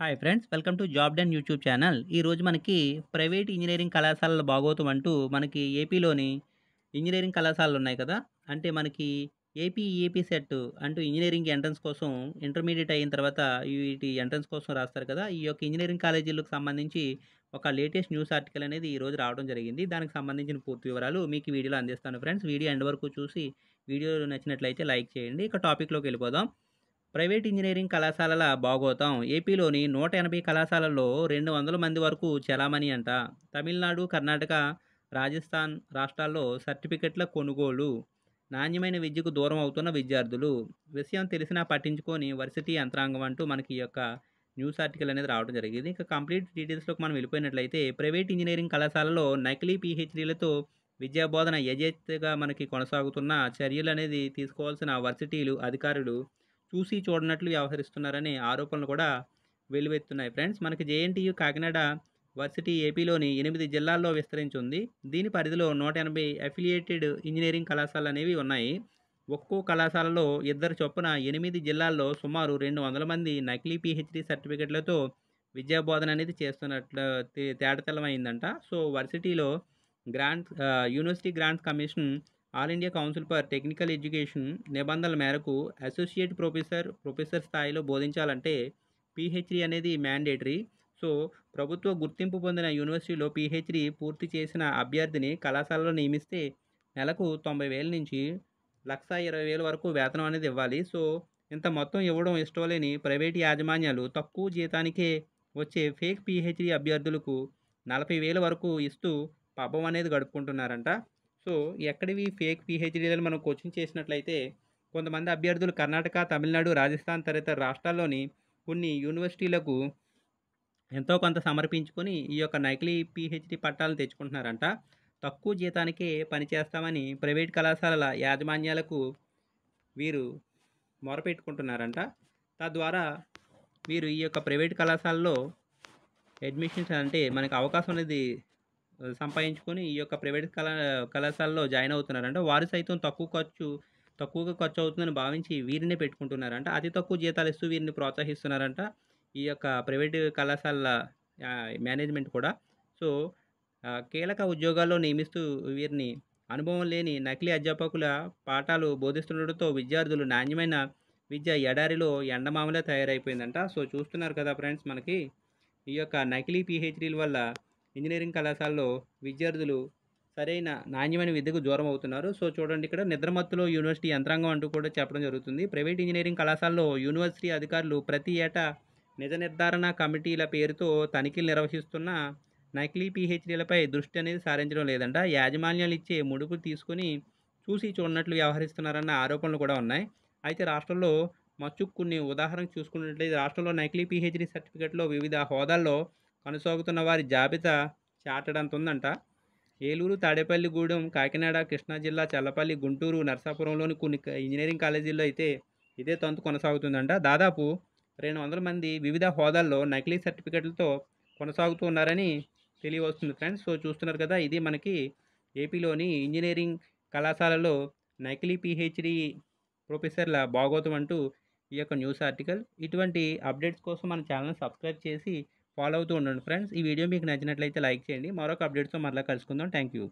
hi friends welcome to Job Den YouTube channel ఈరోజు మనకి private engineering కళాశాలలు బాగోతాం అంటూ మనకి ఏపీలోని ఇంజనీరింగ్ కళాశాలలు ఉన్నాయి కదా అంటే మనకి ఏపీ ఏపీ సెట్ అంటూ ఇంజనీరింగ్ ఎంట్రన్స్ కోసం ఇంటర్మీడియట్ అయిన తర్వాత వీటి ఎంట్రన్స్ కోసం రాస్తారు కదా ఈ యొక్క ఇంజనీరింగ్ కాలేజీలకు సంబంధించి ఒక లేటెస్ట్ న్యూస్ ఆర్టికల్ అనేది ఈ రోజు రావడం జరిగింది దానికి సంబంధించిన పూర్తి వివరాలు మీకు వీడియోలో అందిస్తాను ఫ్రెండ్స్ వీడియో ఎండ్ వరకు చూసి వీడియో నచ్చినట్లయితే లైక్ చేయండి ఇక టాపిక్లోకి వెళ్ళిపోదాం ప్రైవేట్ ఇంజనీరింగ్ కళాశాలల భాగోతం ఏపీలోని నూట ఎనభై కళాశాలల్లో రెండు వందల మంది వరకు చెలామణి అంట తమిళనాడు కర్ణాటక రాజస్థాన్ రాష్ట్రాల్లో సర్టిఫికెట్ల కొనుగోలు నాణ్యమైన విద్యకు దూరం అవుతున్న విద్యార్థులు విషయం తెలిసినా పట్టించుకొని వర్సిటీ యంత్రాంగం అంటూ మనకి ఈ యొక్క న్యూస్ ఆర్టికల్ అనేది రావడం జరిగింది ఇంకా కంప్లీట్ డీటెయిల్స్లోకి మనం వెళ్ళిపోయినట్లయితే ప్రైవేట్ ఇంజనీరింగ్ కళాశాలలో నకిలీ పీహెచ్డీలతో విద్యాబోధన యజేచ్ఛగా మనకి కొనసాగుతున్న చర్యలు అనేది తీసుకోవాల్సిన వర్సిటీలు అధికారులు చూసి చూడనట్లు వ్యవహరిస్తున్నారనే ఆరోపణలు కూడా వెలువెత్తున్నాయి ఫ్రెండ్స్ మనకి జేఎన్టీయు కాకినాడ వర్సిటీ ఏపీలోని ఎనిమిది జిల్లాల్లో విస్తరించి ఉంది దీని పరిధిలో నూట ఎనభై అఫిలియేటెడ్ ఇంజనీరింగ్ కళాశాలలు అనేవి ఉన్నాయి ఒక్కో కళాశాలలో ఇద్దరు చొప్పున ఎనిమిది జిల్లాల్లో సుమారు రెండు వందల మంది నకిలీ పిహెచ్డి సర్టిఫికెట్లతో విద్యాబోధన అనేది చేస్తున్నట్లు తేటతెల్లమైందంట సో వర్సిటీలో grant university grants commission All India council for technical education నిబంధనల మేరకు అసోసియేట్ ప్రొఫెసర్ ప్రొఫెసర్ స్థాయిలో బోధించాలంటే పిహెచ్డి అనేది మ్యాండేటరీ సో ప్రభుత్వ గుర్తింపు పొందిన యూనివర్సిటీలో పిహెచ్డి పూర్తి చేసిన అభ్యర్థిని కళాశాలలో నియమిస్తే నెలకు తొంభై వేల నుంచి లక్ష ఇరవై వేల వరకు వేతనం అనేది ఇవ్వాలి సో ఇంత మొత్తం ఇవ్వడం ఇష్టం లేని ప్రైవేటు యాజమాన్యాలు తక్కువ జీతానికే వచ్చే ఫేక్ పిహెచ్డి అభ్యర్థులకు నలభై వేల వరకు ఇస్తూ పాపం అనేది గడుపుకుంటున్నారంట సో ఎక్కడివి ఫేక్ పిహెచ్డీలను మనం కోచింగ్ చేసినట్లయితే కొంతమంది అభ్యర్థులు కర్ణాటక తమిళనాడు రాజస్థాన్ తదితర రాష్ట్రాల్లోని కొన్ని యూనివర్సిటీలకు ఎంతో కొంత సమర్పించుకొని ఈ యొక్క నకిలీ పిహెచ్డీ పట్టాలను తెచ్చుకుంటున్నారంట తక్కువ జీతానికే పనిచేస్తామని ప్రైవేట్ కళాశాలల యాజమాన్యాలకు వీరు మొరపెట్టుకుంటున్నారంట తద్వారా వీరు ఈ యొక్క ప్రైవేట్ కళాశాలలో అడ్మిషన్స్ అంటే మనకు అవకాశం అనేది సంపాదించుకొని ఈ యొక్క ప్రైవేట్ కళా కళాశాలలో జాయిన్ అవుతున్నారంట వారు సైతం తక్కువ ఖర్చు తక్కువగా ఖర్చు అవుతుందని భావించి వీరిని పెట్టుకుంటున్నారంట అతి తక్కువ జీతాలు ఇస్తూ వీరిని ప్రోత్సహిస్తున్నారంట ఈ యొక్క ప్రైవేటు కళాశాలల మేనేజ్మెంట్ కూడా సో కీలక ఉద్యోగాల్లో నియమిస్తూ వీరిని అనుభవం లేని నకిలీ అధ్యాపకుల పాఠాలు బోధిస్తుండటంతో విద్యార్థులు నాణ్యమైన విద్య ఎడారిలో ఎండమామలే తయారైపోయిందంట సో చూస్తున్నారు కదా ఫ్రెండ్స్ మనకి ఈ యొక్క నకిలీ పిహెచ్డీల వల్ల ఇంజనీరింగ్ కళాశాలలో విద్యార్థులు సరైన నాణ్యమైన విద్యకు దూరం అవుతున్నారు సో చూడండి ఇక్కడ నిద్రమత్తులో యూనివర్సిటీ యంత్రాంగం అంటూ కూడా చెప్పడం జరుగుతుంది ప్రైవేట్ ఇంజనీరింగ్ కళాశాలలో యూనివర్సిటీ అధికారులు ప్రతి ఏటా నిజ నిర్ధారణ కమిటీల పేరుతో తనిఖీలు నిర్వహిస్తున్న నకిలీ పీహెచ్డీలపై దృష్టి అనేది సారించడం లేదంట యాజమాన్యాలు ఇచ్చే ముడుపులు తీసుకుని చూసి చూడనట్లు వ్యవహరిస్తున్నారన్న ఆరోపణలు కూడా ఉన్నాయి అయితే రాష్ట్రంలో మచ్చుకు కొన్ని ఉదాహరణ చూసుకున్నట్లయితే రాష్ట్రంలో నకిలీ పీహెచ్డీ సర్టిఫికేట్లో వివిధ హోదాల్లో కొనసాగుతున్న వారి జాబితా చాటడంత ఉందంట ఏలూరు తాడేపల్లిగూడెం కాకినాడ కృష్ణా జిల్లా చల్లపల్లి గుంటూరు నర్సాపురంలోని కొన్ని ఇంజనీరింగ్ కాలేజీల్లో అయితే ఇదే తంతు కొనసాగుతుందంట దాదాపు రెండు వందల మంది వివిధ హోదాల్లో నకిలీ సర్టిఫికెట్లతో ఉన్నారని తెలియవస్తుంది ఫ్రెండ్స్ సో చూస్తున్నారు కదా ఇది మనకి ఏపీలోని ఇంజనీరింగ్ కళాశాలలో నకిలీ పిహెచ్డీ ప్రొఫెసర్ల భాగోతం అంటూ ఈ యొక్క న్యూస్ ఆర్టికల్ ఇటువంటి అప్డేట్స్ కోసం మన ఛానల్ సబ్స్క్రైబ్ చేసి ఫాలో అవుతూ ఉండండి ఫ్రెండ్స్ ఈ వీడియో మీకు నచ్చినట్లయితే లైక్ చేయండి మరొక అప్డేట్తో మరలా కలుసుకుందాం థ్యాంక్ యూ